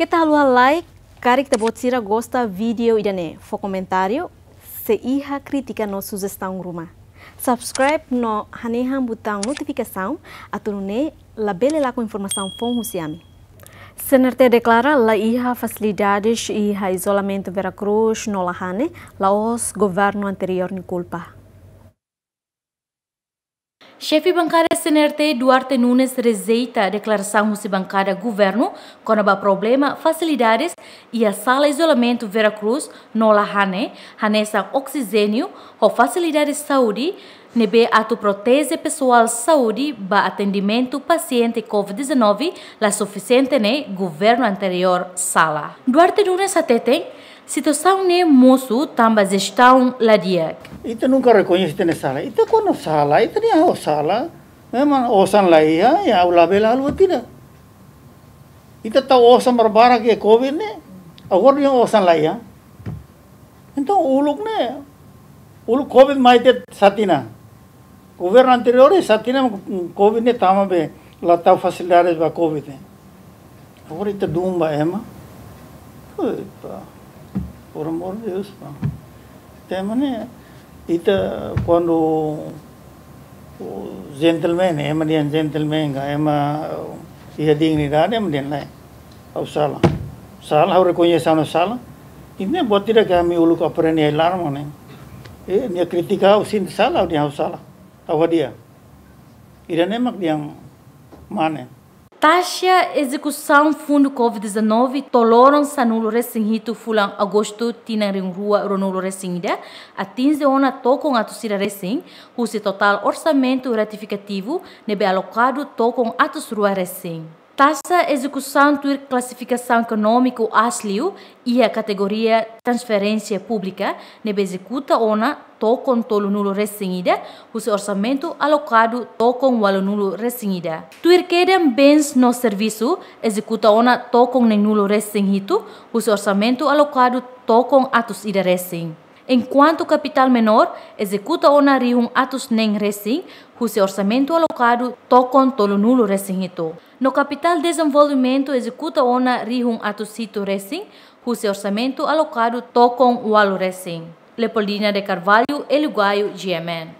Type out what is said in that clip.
Que tal o like, kari que bot sira gosta vídeo idane. Fo comentário, se iha crítica no sugestão ruma. Subscribe no haneham botão notificação, atunune labele lá com informação fon husiami. Senarte declara la iha facilidades e iha isolamento Veracruz no lahane, laos governo anterior ni culpa. Chefe bancária CNRT Duarte Nunes rejeita a declaração se bancária governo quando há problema, facilidades e a sala isolamento Veracruz, Nola Hane, Hanesa Oxigênio, ou facilidades saúde, nebe ato protese pessoal saúde ba atendimento paciente COVID-19 la suficiente ne governo anterior sala. Duarte Nunes atete, situação ne moço tamba gestão la diac. itu nungkar ko yung sitene sala itu ko no sala itu niya ho sala memang osan lai ya ya ulabe bela halwa tira itu ta osan barbara ke covid ne agor yung osan lai ya ento uluk ne uluk covid maite satina gobierno anterior satina covid ne tama be latau facilidades ba covid ne agor itu dumba ema Por amor de Dios, ¿no? Te manera. Itu kondo gentleman ya, emang gentleman enggak, emang iya ding nih kan, emang dia lain. Aku salah, salah, aku rekonya sana salah. Ini buat tidak kami ulu kapren ya, larang mana? Eh, ini kritik aku sih salah, dia aku salah. Aku dia, ini emang dia yang mana? Taxa execução fundo COVID-19 toloram sanulo recinhito fulan agosto tinarin rua ronulo recinda a ona tocon a tossira recém cujo total orçamento ratificativo nebe alocado tocon atos rua recém. Taxa Execução de Classificação Econômica, ASLIU, e a categoria Transferência Pública, nebe executa ona to com tolo nulo recingida, o seu orçamento alocado to com walo nulo recingida. Tuir quedam bens no serviço, executa ona to com nem nulo recingitu, o seu orçamento alocado to com atos ida recing. Enquanto capital menor, executa ona rium atos nem resing, o seu orçamento alocado to tolo nulo recingito. No capital desenvolvimento executa ona rihun atusito resin, cujo orçamento alocado tocam o alo resin. Lepolina de Carvalho, Elugaio, G.M.N